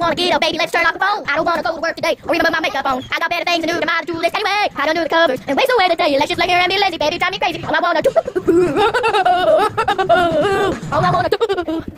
don't wanna get up, baby. Let's turn off the phone. I don't wanna go to work today or even put my makeup on. I got better things to do than my to-do list anyway. I don't do the covers and waste away the day. Let's just lay here and be lazy, baby. Drive me crazy. All I wanna do. All I wanna do.